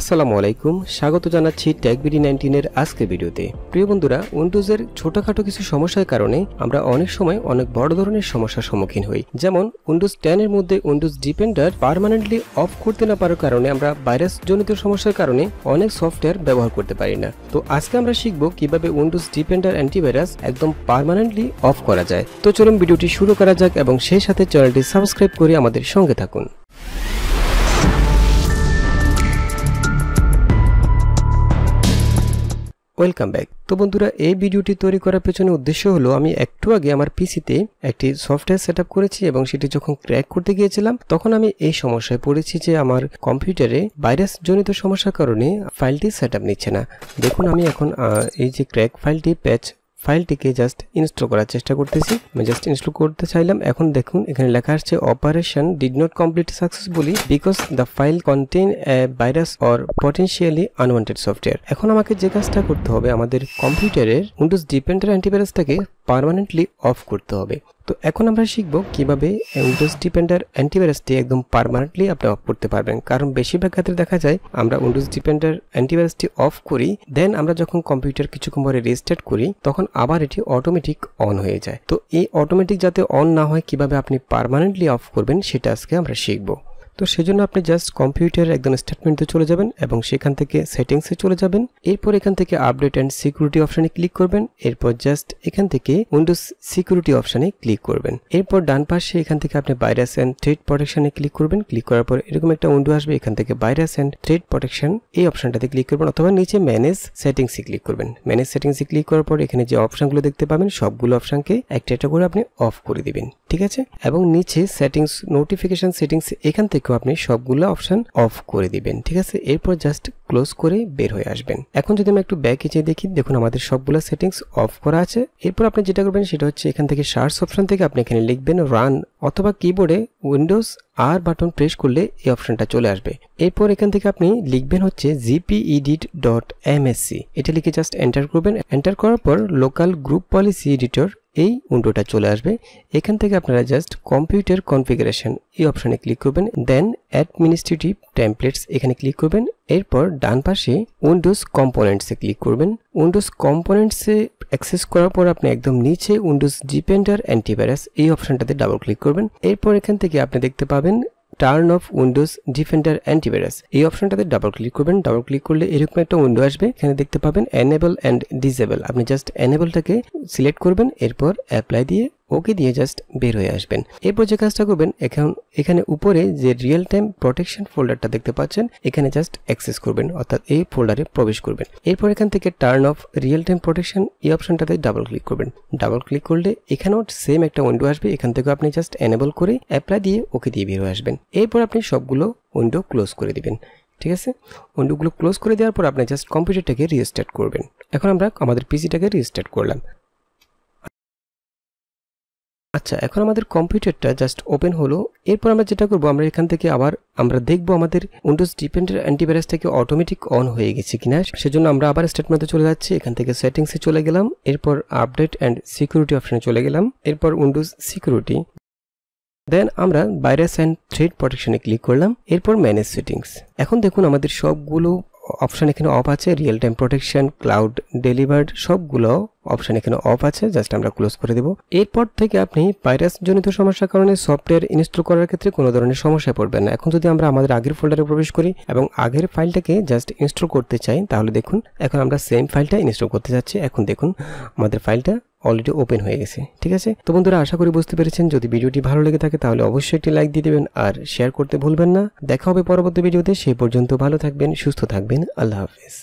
আসসালামু আলাইকুম স্বাগত জানাচ্ছি ট্যাগবিডি নাইনটিনের আজকে ভিডিওতে প্রিয় বন্ধুরা উইন্ডোজের ছোটখাটো কিছু সমস্যার কারণে আমরা অনেক সময় অনেক বড় ধরনের সমস্যার সম্মুখীন হই যেমন উইন্ডোজ টেনের মধ্যে উইন্ডোজ ডিপেন্ডার পারমানেন্টলি অফ করতে না পারার কারণে আমরা ভাইরাস জনিত সমস্যার কারণে অনেক সফটওয়্যার ব্যবহার করতে পারি না তো আজকে আমরা শিখব কিভাবে উইন্ডোজ ডিপেন্ডার অ্যান্টিভাইরাস একদম পারমানেন্টলি অফ করা যায় তো চলুন ভিডিওটি শুরু করা যাক এবং সেই সাথে চ্যানেলটি সাবস্ক্রাইব করে আমাদের সঙ্গে থাকুন ওয়েলকাম ব্যাক তো বন্ধুরা এই ভিডিওটি তৈরি করার পেছনে উদ্দেশ্য হলো আমি একটু আগে আমার পিসিতে একটি সফটওয়্যার সেট করেছি এবং সেটি যখন ক্র্যাক করতে গিয়েছিলাম তখন আমি এই সমস্যায় পড়েছি যে আমার কম্পিউটারে ভাইরাস জনিত সমস্যার কারণে ফাইলটি সেট নিচ্ছে না দেখুন আমি এখন এই যে ক্র্যাক ফাইলটি প্যাচ ফাইলটিকে জাস্ট ইনস্টল করার চেষ্টা করতেছি আমি জাস্ট ইনস্টল করতে চাইলাম এখন দেখুন এখানে লেখা আসছে operation did not complete successfully because the file contain a virus or potentially unwanted software এখন আমাকে যে কাজটা করতে হবে আমাদের কম্পিউটারের উইন্ডোজ ডিপেন্ডার অ্যান্টিভাইরাসটাকে পারমানেন্টলি অফ করতে হবে তো এখন আমরা শিখব কিভাবে উইন্ডোজ ডিপেন্ডার অ্যান্টিভাইরাসটি একদম পারমানেন্টলি আপনি অফ করতে পারবেন কারণ বেশিরভাগ ক্ষেত্রে দেখা যায় আমরা উইন্ডোজ ডিপেন্ডার অ্যান্টিভাইরাসটি অফ করি দেন আমরা যখন কম্পিউটার কিছুক্ষণ পরে রেজিস্টার্ট করি তখন আবার এটি অটোমেটিক অন হয়ে যায় তো এই অটোমেটিক যাতে অন না হয় কিভাবে আপনি পারমানেন্টলি অফ করবেন সেটা আজকে আমরা শিখবো তো সেজন্য আপনি জাস্ট কম্পিউটারের একদম স্টেটমেন্টে চলে যাবেন এবং সেখান থেকে সেটিংসে চলে যাবেন এরপর এখান থেকে আপডেট অ্যান্ড সিকিউরিটি অপশানে ক্লিক করবেন এরপর জাস্ট এখান থেকে উইন্ডোজ সিকিউরিটি অপশানে ক্লিক করবেন এরপর ডান পাশে এখান থেকে আপনি ভাইরাস অ্যান্ড থ্রেড প্রোটেকশনে ক্লিক করবেন ক্লিক করার পর এরকম একটা উইন্ডো আসবে এখান থেকে ভাইরাস অ্যান্ড থ্রেড প্রোটেকশন এই অপশানটাতে ক্লিক করবেন অথবা নিচে ম্যানেজ সেটিংসে ক্লিক করবেন ম্যানেজ সেটিংসে ক্লিক করার পর এখানে যে অপশানগুলো দেখতে পাবেন সবগুলো অপশানকে একটা একটা করে আপনি অফ করে দিবেন ঠিক আছে এবং নিচে সেটিংস নোটিফিকেশান সেটিংস এখান থেকেও আপনি সবগুলো অপশান অফ করে দিবেন ঠিক আছে এরপর জাস্ট ক্লোজ করে বের হয়ে আসবেন এখন যদি আমি একটু ব্যাক এঁচে দেখি দেখুন আমাদের সবগুলো সেটিংস অফ করা আছে এরপর আপনি যেটা করবেন সেটা হচ্ছে এখান থেকে সার্চ অপশান থেকে আপনি এখানে লিখবেন রান অথবা কিবোর্ডে উইন্ডোজ আর বাটন প্রেস করলে এই অপশানটা চলে আসবে এরপর এখান থেকে আপনি লিখবেন হচ্ছে জিপিইডিট ডট এটা লিখে জাস্ট এন্টার করবেন এন্টার করার পর লোকাল গ্রুপ পলিসি এডিটর এই উইন্ডোটা চলে আসবে এখান থেকে আপনারা জাস্ট কম্পিউটার কনফিগারেশন এই অপশানে ক্লিক করবেন দেন অ্যাডমিনিস্ট্রেটিভ টেমপ্লেটস এখানে ক্লিক করবেন এরপর ডান পাশে উইন্ডোজ কম্পোনেন্টসে ক্লিক করবেন উইন্ডোজ কম্পোনেন্টসে অ্যাক্সেস করার পর আপনি একদম নিচে উইন্ডোজ ডিপেন্ডার অ্যান্টিভাইরাস এই অপশানটাতে ডাবল ক্লিক করবেন এরপর এখান থেকে আপনি দেখতে পাবেন turn off Windows Defender antivirus এই অপশনটাতে ডাবল ক্লিক করবেন ডাবল ক্লিক করলে এরকম একটা উইন্ডো আসবে এখানে দেখতে পাবেন এনেবল অ্যান্ড ডিসেবল আপনি জাস্ট এনেবলটাকে সিলেক্ট করবেন এরপর অ্যাপ্লাই দিয়ে ওকে দিয়ে জাস্ট বের হয়ে আসবেন এরপর যে কাজটা করবেন এখন এখানে উপরে যে রিয়েল টাইম প্রোটেকশন ফোল্ডারটা দেখতে পাচ্ছেন এখানে জাস্ট অ্যাক্সেস করবেন অর্থাৎ এই ফোল্ডারে প্রবেশ করবেন এরপর এখান থেকে turn off real time protection এই অপশনটাতে ডাবল ক্লিক করবেন ডাবল ক্লিক করলে এখানেও সেম একটা উইন্ডো আসবে এখান থেকে আপনি জাস্ট এনেবল করে অ্যাপ্লাই দিয়ে ওকে দিয়ে বের হয়ে আসবেন এরপর আপনি সবগুলো উইন্ডো ক্লোজ করে দিবেন ঠিক আছে উইন্ডোগুলো ক্লোজ করে দেওয়ার পর আপনি জাস্ট কম্পিউটারটাকে রিস্টার্ট করবেন এখন আমরা আমাদের পিসিটাকে রিস্টার্ট করলাম আচ্ছা এখন আমাদের কম্পিউটারটা জাস্ট ওপেন হলো এরপর আমরা যেটা করবো আমরা এখান থেকে আবার আমরা দেখব আমাদের উইন্ডোজ ডিপেন্ডের অ্যান্টিভাইরাস থেকে অটোমেটিক অন হয়ে গেছে কিনা সেজন্য আমরা আবার স্টেটমেন্টে চলে যাচ্ছি এখান থেকে সেটিংসে চলে গেলাম এরপর আপডেট অ্যান্ড সিকিউরিটি অপশানে চলে গেলাম এরপর উইন্ডোজ সিকিউরিটি দেন আমরা ভাইরাস অ্যান্ড থ্রেড প্রোটেকশনে ক্লিক করলাম এরপর ম্যানেজ সেটিংস এখন দেখুন আমাদের সবগুলো অপশান এখানে অফ আছে real time protection cloud delivered সবগুলো অপশান এখানে অফ আছে জাস্ট আমরা ক্লোজ করে দেব এরপর থেকে আপনি ভাইরাসজনিত সমস্যার কারণে সফটওয়্যার ইনস্টল করার ক্ষেত্রে কোনো ধরনের সমস্যায় পড়বেন না এখন যদি আমরা আমাদের আগের ফোল্ডারে প্রবেশ করি এবং আগের ফাইলটাকে জাস্ট ইনস্টল করতে চাই তাহলে দেখুন এখন আমরা সেম ফাইলটা ইনস্টল করতে যাচ্ছি এখন দেখুন আমাদের ফাইলটা অলরেডি ওপেন হয়ে গেছে ঠিক আছে তো বন্ধুরা আশা করি বুঝতে পেরেছেন যদি ভিডিওটি ভালো লেগে থাকে তাহলে অবশ্যই একটি লাইক দিয়ে দেবেন আর শেয়ার করতে ভুলবেন না দেখা হবে পরবর্তী ভিডিওতে সেই পর্যন্ত ভালো থাকবেন সুস্থ থাকবেন আল্লাহ হাফিজ